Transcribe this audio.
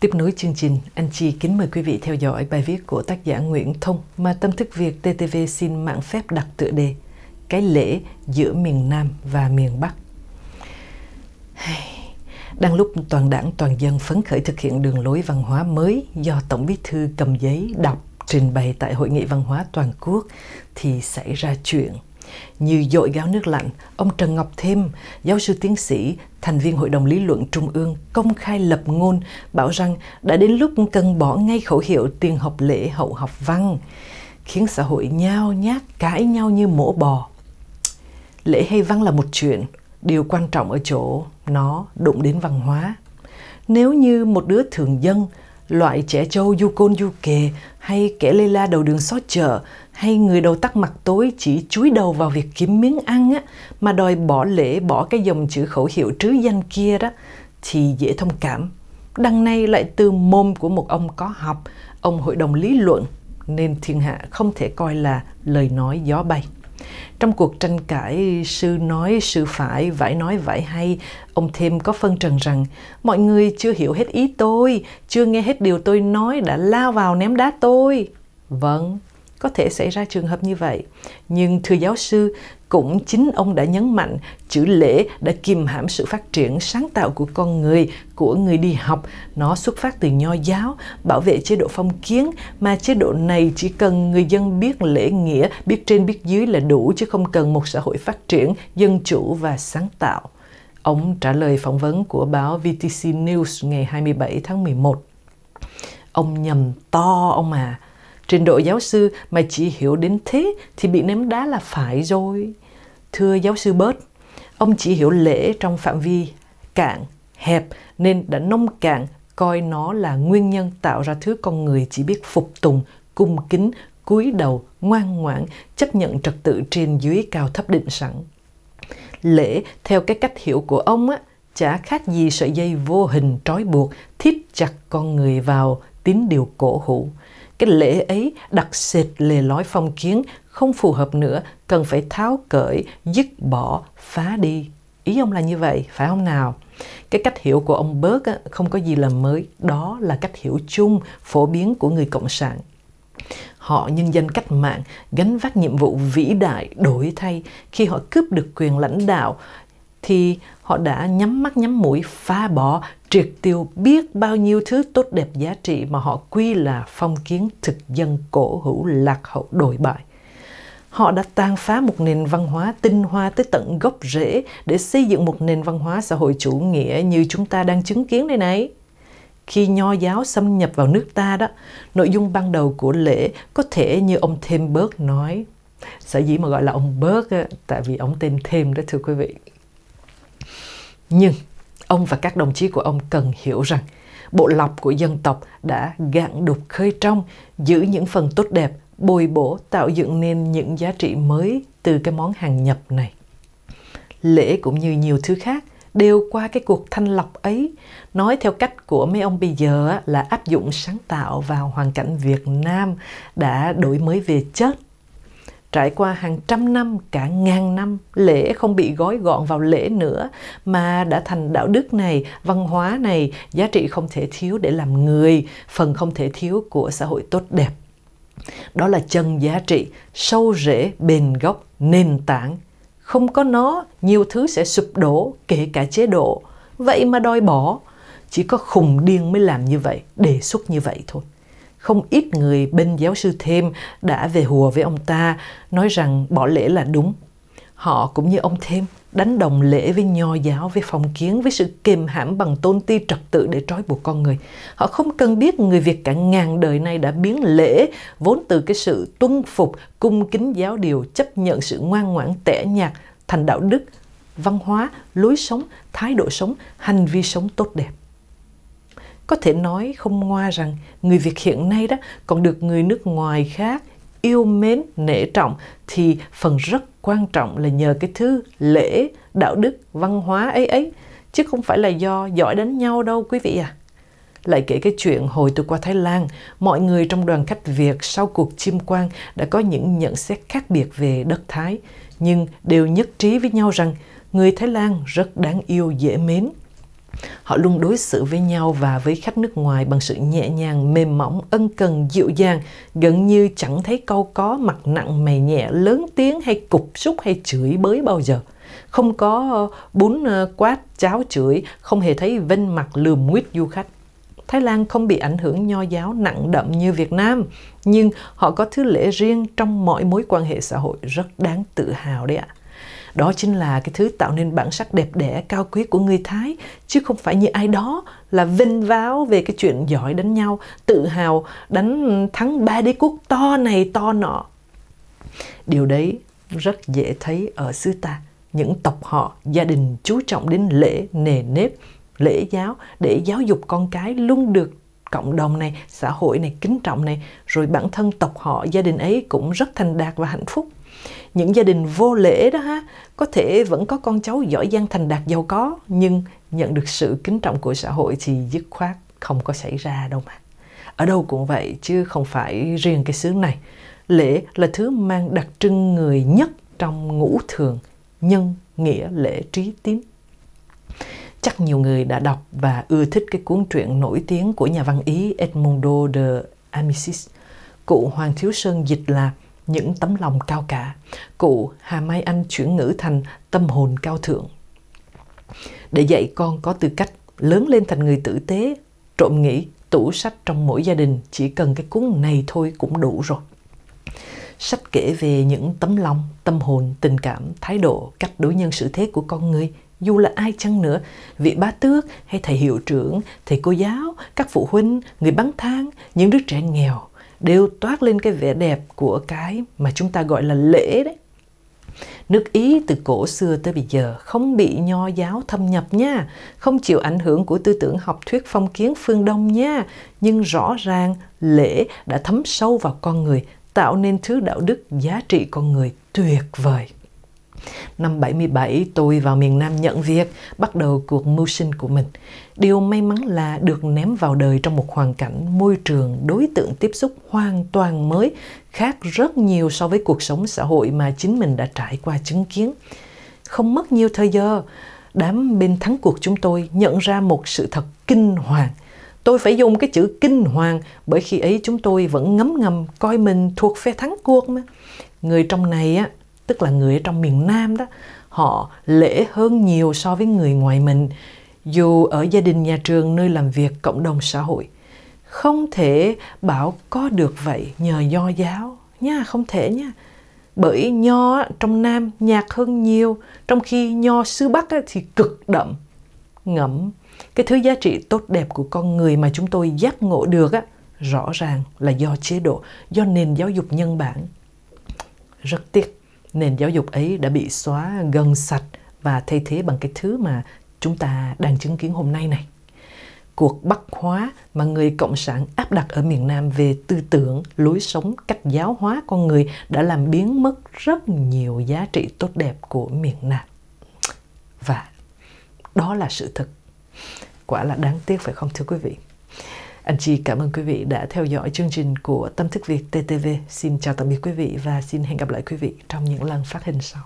Tiếp nối chương trình, anh Chi kính mời quý vị theo dõi bài viết của tác giả Nguyễn Thông mà Tâm thức Việt TTV xin mạng phép đặt tựa đề Cái lễ giữa miền Nam và miền Bắc. Đang lúc toàn đảng toàn dân phấn khởi thực hiện đường lối văn hóa mới do Tổng bí thư cầm giấy đọc trình bày tại Hội nghị Văn hóa Toàn quốc thì xảy ra chuyện – như dội gáo nước lạnh, ông Trần Ngọc Thêm, giáo sư tiến sĩ, thành viên Hội đồng Lý luận Trung ương, công khai lập ngôn bảo rằng đã đến lúc cần bỏ ngay khẩu hiệu tiền học lễ hậu học văn, khiến xã hội nhao nhát cãi nhau như mổ bò. Lễ hay văn là một chuyện, điều quan trọng ở chỗ nó đụng đến văn hóa. Nếu như một đứa thường dân loại trẻ trâu du côn du kề hay kẻ lê la đầu đường xó chợ hay người đầu tắt mặt tối chỉ chúi đầu vào việc kiếm miếng ăn á, mà đòi bỏ lễ bỏ cái dòng chữ khẩu hiệu trứ danh kia đó thì dễ thông cảm. Đằng này lại từ mồm của một ông có học, ông hội đồng lý luận nên thiên hạ không thể coi là lời nói gió bay. Trong cuộc tranh cãi sư nói sư phải, vải nói vải hay, ông thêm có phân trần rằng mọi người chưa hiểu hết ý tôi, chưa nghe hết điều tôi nói đã lao vào ném đá tôi. Vâng, có thể xảy ra trường hợp như vậy nhưng thưa giáo sư cũng chính ông đã nhấn mạnh chữ lễ đã kìm hãm sự phát triển sáng tạo của con người của người đi học nó xuất phát từ nho giáo bảo vệ chế độ phong kiến mà chế độ này chỉ cần người dân biết lễ nghĩa biết trên biết dưới là đủ chứ không cần một xã hội phát triển dân chủ và sáng tạo ông trả lời phỏng vấn của báo VTC News ngày 27 tháng 11 ông nhầm to ông à trình độ giáo sư mà chỉ hiểu đến thế thì bị ném đá là phải rồi. Thưa giáo sư Bớt, ông chỉ hiểu lễ trong phạm vi cạn, hẹp nên đã nông cạn coi nó là nguyên nhân tạo ra thứ con người chỉ biết phục tùng, cung kính, cúi đầu, ngoan ngoãn, chấp nhận trật tự trên dưới cao thấp định sẵn. Lễ theo cái cách hiểu của ông á, chả khác gì sợi dây vô hình trói buộc, thiết chặt con người vào tín điều cổ hủ cái lễ ấy đặt sệt lề lối phong kiến không phù hợp nữa cần phải tháo cởi dứt bỏ phá đi ý ông là như vậy phải không nào cái cách hiểu của ông bớt không có gì là mới đó là cách hiểu chung phổ biến của người cộng sản họ nhân dân cách mạng gánh vác nhiệm vụ vĩ đại đổi thay khi họ cướp được quyền lãnh đạo thì họ đã nhắm mắt nhắm mũi phá bỏ triệt tiêu biết bao nhiêu thứ tốt đẹp giá trị mà họ quy là phong kiến thực dân cổ hữu lạc hậu đổi bại họ đã tàn phá một nền văn hóa tinh hoa tới tận gốc rễ để xây dựng một nền văn hóa xã hội chủ nghĩa như chúng ta đang chứng kiến đây này khi nho giáo xâm nhập vào nước ta đó nội dung ban đầu của lễ có thể như ông thêm bớt nói sở dĩ mà gọi là ông bớt tại vì ông tên thêm đó thưa quý vị nhưng ông và các đồng chí của ông cần hiểu rằng bộ lọc của dân tộc đã gạn đục khơi trong, giữ những phần tốt đẹp, bồi bổ tạo dựng nên những giá trị mới từ cái món hàng nhập này. Lễ cũng như nhiều thứ khác đều qua cái cuộc thanh lọc ấy. Nói theo cách của mấy ông bây giờ là áp dụng sáng tạo vào hoàn cảnh Việt Nam đã đổi mới về chất trải qua hàng trăm năm cả ngàn năm lễ không bị gói gọn vào lễ nữa mà đã thành đạo đức này văn hóa này giá trị không thể thiếu để làm người phần không thể thiếu của xã hội tốt đẹp đó là chân giá trị sâu rễ bền gốc nền tảng không có nó nhiều thứ sẽ sụp đổ kể cả chế độ vậy mà đòi bỏ chỉ có khùng điên mới làm như vậy đề xuất như vậy thôi không ít người bên giáo sư thêm đã về hùa với ông ta nói rằng bỏ lễ là đúng họ cũng như ông thêm đánh đồng lễ với nho giáo với phong kiến với sự kiềm hãm bằng tôn ti trật tự để trói buộc con người họ không cần biết người việt cả ngàn đời nay đã biến lễ vốn từ cái sự tuân phục cung kính giáo điều chấp nhận sự ngoan ngoãn tẻ nhạt thành đạo đức văn hóa lối sống thái độ sống hành vi sống tốt đẹp có thể nói không ngoa rằng người Việt hiện nay đó còn được người nước ngoài khác yêu mến, nể trọng thì phần rất quan trọng là nhờ cái thứ lễ, đạo đức, văn hóa ấy ấy chứ không phải là do giỏi đánh nhau đâu quý vị à. Lại kể cái chuyện hồi tôi qua Thái Lan, mọi người trong đoàn khách Việt sau cuộc chiêm quan đã có những nhận xét khác biệt về đất Thái, nhưng đều nhất trí với nhau rằng người Thái Lan rất đáng yêu, dễ mến. Họ luôn đối xử với nhau và với khách nước ngoài bằng sự nhẹ nhàng, mềm mỏng, ân cần, dịu dàng, gần như chẳng thấy câu có mặt nặng mày nhẹ, lớn tiếng hay cục súc hay chửi bới bao giờ. Không có ờ, bún ờ, quát, cháo chửi, không hề thấy vinh mặt lườm nguyết du khách. Thái Lan không bị ảnh hưởng nho giáo nặng đậm như Việt Nam, nhưng họ có thứ lễ riêng trong mọi mối quan hệ xã hội rất đáng tự hào đấy ạ. À đó chính là cái thứ tạo nên bản sắc đẹp đẽ cao quý của người thái chứ không phải như ai đó là vinh váo về cái chuyện giỏi đánh nhau tự hào đánh thắng ba đế quốc to này to nọ điều đấy rất dễ thấy ở xứ ta những tộc họ gia đình chú trọng đến lễ nề nếp lễ giáo để giáo dục con cái luôn được cộng đồng này xã hội này kính trọng này rồi bản thân tộc họ gia đình ấy cũng rất thành đạt và hạnh phúc những gia đình vô lễ đó ha có thể vẫn có con cháu giỏi giang thành đạt giàu có nhưng nhận được sự kính trọng của xã hội thì dứt khoát không có xảy ra đâu mà ở đâu cũng vậy chứ không phải riêng cái xứ này lễ là thứ mang đặc trưng người nhất trong ngũ thường nhân nghĩa lễ trí tín chắc nhiều người đã đọc và ưa thích cái cuốn truyện nổi tiếng của nhà văn ý Edmondo de Amicis. Cụ Hoàng Thiếu Sơn dịch là những tấm lòng cao cả. Cụ Hà Mai Anh chuyển ngữ thành tâm hồn cao thượng. Để dạy con có tư cách lớn lên thành người tử tế, trộm nghĩ tủ sách trong mỗi gia đình chỉ cần cái cuốn này thôi cũng đủ rồi. Sách kể về những tấm lòng, tâm hồn, tình cảm, thái độ, cách đối nhân xử thế của con người dù là ai chăng nữa, vị bá tước hay thầy hiệu trưởng, thầy cô giáo, các phụ huynh, người bán thang, những đứa trẻ nghèo, đều toát lên cái vẻ đẹp của cái mà chúng ta gọi là lễ đấy Nước Ý từ cổ xưa tới bây giờ không bị nho giáo thâm nhập nha, không chịu ảnh hưởng của tư tưởng học thuyết phong kiến phương Đông nha, nhưng rõ ràng lễ đã thấm sâu vào con người, tạo nên thứ đạo đức giá trị con người tuyệt vời. Năm 77, tôi vào miền Nam nhận việc, bắt đầu cuộc mưu sinh của mình. Điều may mắn là được ném vào đời trong một hoàn cảnh, môi trường, đối tượng tiếp xúc hoàn toàn mới, khác rất nhiều so với cuộc sống xã hội mà chính mình đã trải qua chứng kiến. Không mất nhiều thời giờ, đám bên thắng cuộc chúng tôi nhận ra một sự thật kinh hoàng – Tôi phải dùng cái chữ kinh hoàng bởi khi ấy chúng tôi vẫn ngấm ngầm coi mình thuộc phe thắng cuộc mà. Người trong này á, tức là người ở trong miền Nam đó họ lễ hơn nhiều so với người ngoài mình dù ở gia đình nhà trường nơi làm việc cộng đồng xã hội không thể bảo có được vậy nhờ nho giáo nha không thể nha bởi nho trong nam nhạt hơn nhiều trong khi nho xứ bắc thì cực đậm ngẫm cái thứ giá trị tốt đẹp của con người mà chúng tôi giác ngộ được á rõ ràng là do chế độ do nền giáo dục nhân bản rất tiếc nền giáo dục ấy đã bị xóa gần sạch và thay thế bằng cái thứ mà chúng ta đang chứng kiến hôm nay này cuộc bắc hóa mà người cộng sản áp đặt ở miền nam về tư tưởng lối sống cách giáo hóa con người đã làm biến mất rất nhiều giá trị tốt đẹp của miền nam và đó là sự thật quả là đáng tiếc phải không thưa quý vị anh chị cảm ơn quý vị đã theo dõi chương trình của Tâm Thức Việt TTV. Xin chào tạm biệt quý vị và xin hẹn gặp lại quý vị trong những lần phát hình sau.